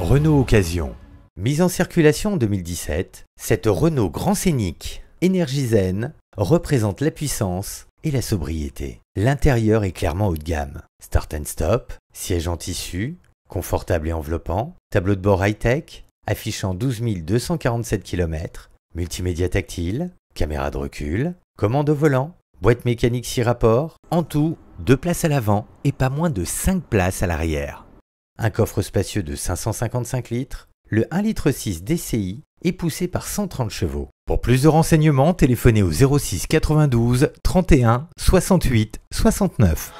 Renault Occasion. Mise en circulation en 2017, cette Renault Grand Scénic, énergie zen, représente la puissance et la sobriété. L'intérieur est clairement haut de gamme. Start and stop, siège en tissu, confortable et enveloppant, tableau de bord high-tech, affichant 12 247 km, multimédia tactile, caméra de recul, commande au volant, boîte mécanique 6 rapports, en tout, 2 places à l'avant et pas moins de 5 places à l'arrière. Un coffre spacieux de 555 litres, le 1,6 litre DCI est poussé par 130 chevaux. Pour plus de renseignements, téléphonez au 06 92 31 68 69.